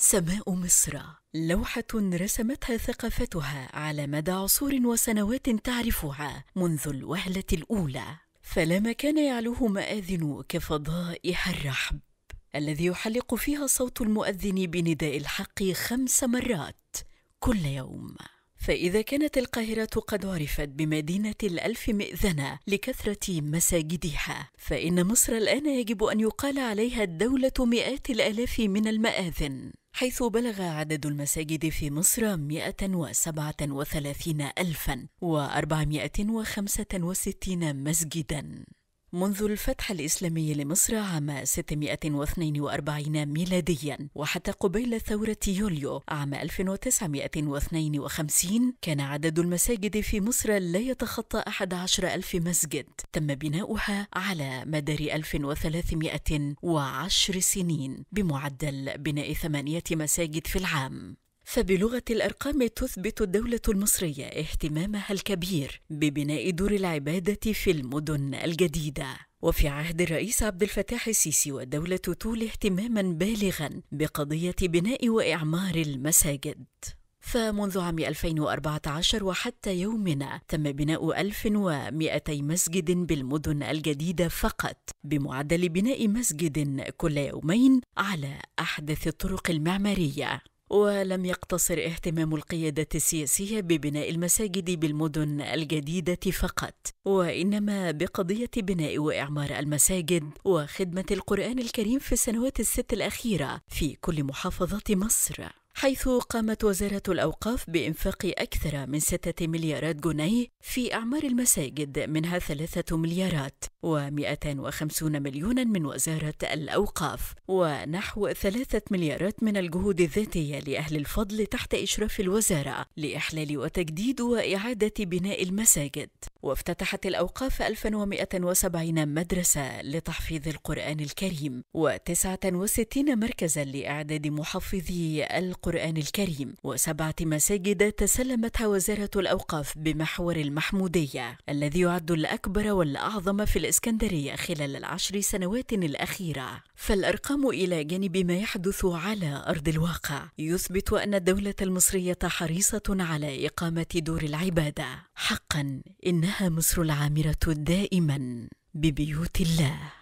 سماء مصر لوحة رسمتها ثقافتها على مدى عصور وسنوات تعرفها منذ الوهلة الأولى فلا مكان يعلوه مآذن كفضائها الرحب الذي يحلق فيها صوت المؤذن بنداء الحق خمس مرات كل يوم فإذا كانت القاهرة قد عرفت بمدينة الألف مئذنة لكثرة مساجدها فإن مصر الآن يجب أن يقال عليها الدولة مئات الآلاف من المآذن حيث بلغ عدد المساجد في مصر 137 ألفا و 465 مسجدا منذ الفتح الإسلامي لمصر عام 642 ميلاديا وحتى قبيل ثورة يوليو عام 1952 كان عدد المساجد في مصر لا يتخطى 11 ألف مسجد تم بناؤها على مدار 1310 سنين بمعدل بناء ثمانية مساجد في العام فبلغة الأرقام تثبت الدولة المصرية اهتمامها الكبير ببناء دور العبادة في المدن الجديدة وفي عهد الرئيس عبد الفتاح السيسي والدولة تولي اهتماما بالغا بقضية بناء وإعمار المساجد فمنذ عام 2014 وحتى يومنا تم بناء 1200 مسجد بالمدن الجديدة فقط بمعدل بناء مسجد كل يومين على أحدث الطرق المعمارية ولم يقتصر اهتمام القيادة السياسية ببناء المساجد بالمدن الجديدة فقط، وإنما بقضية بناء وإعمار المساجد وخدمة القرآن الكريم في السنوات الست الأخيرة في كل محافظات مصر. حيث قامت وزارة الأوقاف بإنفاق أكثر من ستة مليارات جنيه في أعمار المساجد منها 3 مليارات و250 مليونا من وزارة الأوقاف ونحو 3 مليارات من الجهود الذاتية لأهل الفضل تحت إشراف الوزارة لإحلال وتجديد وإعادة بناء المساجد وافتتحت الأوقاف 1170 مدرسة لتحفيظ القرآن الكريم و69 مركزا لإعداد محفظي القرآن الكريم وسبعة مساجد تسلمتها وزارة الأوقاف بمحور المحمودية الذي يعد الأكبر والأعظم في الإسكندرية خلال العشر سنوات الأخيرة فالأرقام إلى جانب ما يحدث على أرض الواقع يثبت أن الدولة المصرية حريصة على إقامة دور العبادة حقا إنها مصر العامرة دائما ببيوت الله